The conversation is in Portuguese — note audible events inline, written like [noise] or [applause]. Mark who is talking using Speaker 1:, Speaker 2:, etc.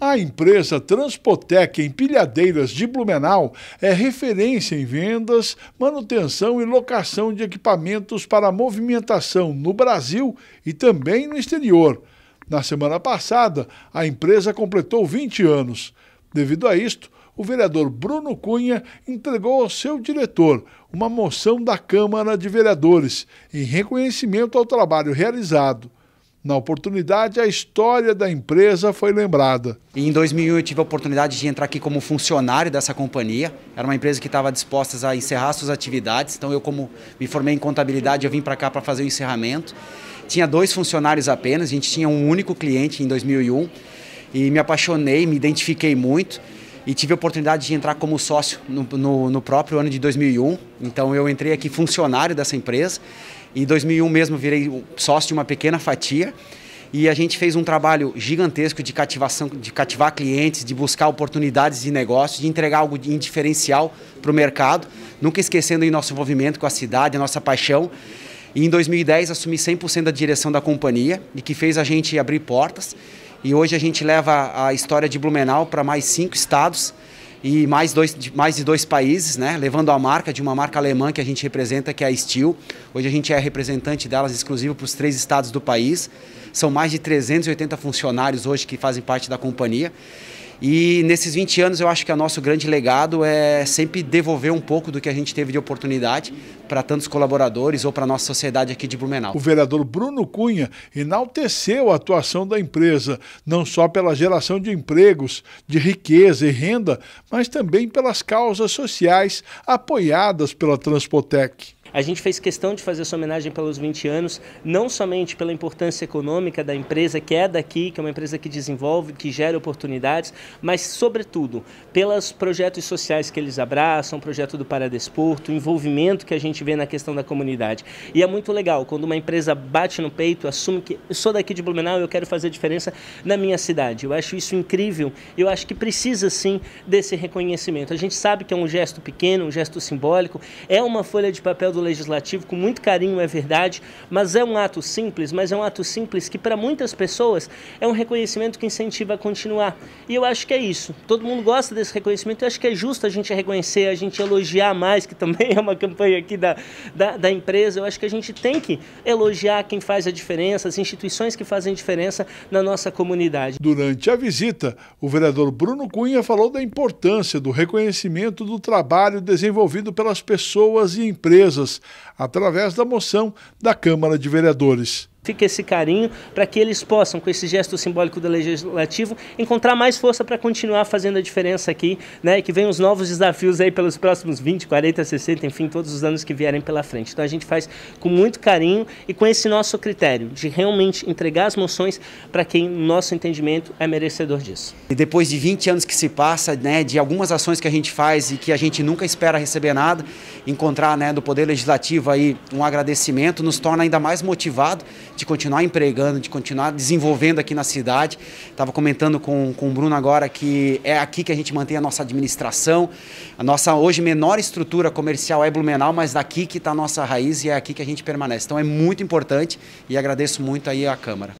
Speaker 1: A empresa Transpotec em Pilhadeiras de Blumenau é referência em vendas, manutenção e locação de equipamentos para movimentação no Brasil e também no exterior. Na semana passada, a empresa completou 20 anos. Devido a isto, o vereador Bruno Cunha entregou ao seu diretor uma moção da Câmara de Vereadores em reconhecimento ao
Speaker 2: trabalho realizado. Na oportunidade, a história da empresa foi lembrada. Em 2001, eu tive a oportunidade de entrar aqui como funcionário dessa companhia. Era uma empresa que estava disposta a encerrar suas atividades. Então, eu como me formei em contabilidade, eu vim para cá para fazer o encerramento. Tinha dois funcionários apenas, a gente tinha um único cliente em 2001. E me apaixonei, me identifiquei muito e tive a oportunidade de entrar como sócio no, no, no, próprio ano de 2001. Então eu entrei aqui funcionário dessa empresa e em 2001 mesmo virei sócio de uma pequena fatia. E a gente fez um trabalho gigantesco de cativação, de cativar clientes, de buscar oportunidades de negócio, de entregar algo de diferencial para o mercado, nunca esquecendo o nosso envolvimento com a cidade, a nossa paixão. E em 2010 assumi 100% da direção da companhia e que fez a gente abrir portas. E hoje a gente leva a história de Blumenau para mais cinco estados e mais, dois, mais de dois países, né? levando a marca de uma marca alemã que a gente representa, que é a Steel. Hoje a gente é representante delas exclusivo para os três estados do país. São mais de 380 funcionários hoje que fazem parte da companhia. E nesses 20 anos eu acho que o nosso grande legado é sempre devolver um pouco do que a gente teve de oportunidade para tantos colaboradores ou para a nossa sociedade aqui de Blumenau. O vereador
Speaker 1: Bruno Cunha enalteceu a atuação da empresa, não só pela geração de empregos, de riqueza e renda, mas também pelas causas sociais apoiadas pela Transpotec.
Speaker 3: A gente fez questão de fazer essa homenagem pelos 20 anos, não somente pela importância econômica da empresa, que é daqui, que é uma empresa que desenvolve, que gera oportunidades, mas, sobretudo, pelos projetos sociais que eles abraçam, projeto do Paradesporto, o envolvimento que a gente vê na questão da comunidade. E é muito legal quando uma empresa bate no peito, assume que eu sou daqui de Blumenau, eu quero fazer diferença na minha cidade. Eu acho isso incrível, eu acho que precisa sim desse reconhecimento. A gente sabe que é um gesto pequeno, um gesto simbólico, é uma folha de papel do do legislativo com muito carinho, é verdade, mas é um ato simples, mas é um ato simples que para muitas pessoas é um reconhecimento que incentiva a continuar. E eu acho que é isso. Todo mundo gosta desse reconhecimento, eu acho que é justo a gente reconhecer, a gente elogiar mais, que também [laughs] é uma campanha aqui da, da, da empresa. Eu acho que a gente tem que elogiar quem faz a diferença, as instituições que fazem diferença na nossa comunidade.
Speaker 1: Durante a visita, o vereador Bruno Cunha falou da importância do reconhecimento do trabalho desenvolvido pelas pessoas e empresas através da moção da Câmara de Vereadores
Speaker 3: fica esse carinho para que eles possam, com esse gesto simbólico do legislativo, encontrar mais força para continuar fazendo a diferença aqui, né? E que venham os novos desafios aí pelos próximos 20, 40, 60, enfim, todos os anos que vierem pela frente. Então a gente faz com muito carinho e com esse nosso critério de realmente entregar as moções para quem, no nosso entendimento, é merecedor disso.
Speaker 2: E depois de 20 anos que se passa, né, de algumas ações que a gente faz e que a gente nunca espera receber nada, encontrar, né, do Poder Legislativo aí um agradecimento nos torna ainda mais motivado de continuar empregando, de continuar desenvolvendo aqui na cidade. Estava comentando com, com o Bruno agora que é aqui que a gente mantém a nossa administração. A nossa hoje menor estrutura comercial é Blumenau, mas daqui que está a nossa raiz e é aqui que a gente permanece. Então é muito importante e agradeço muito aí à Câmara.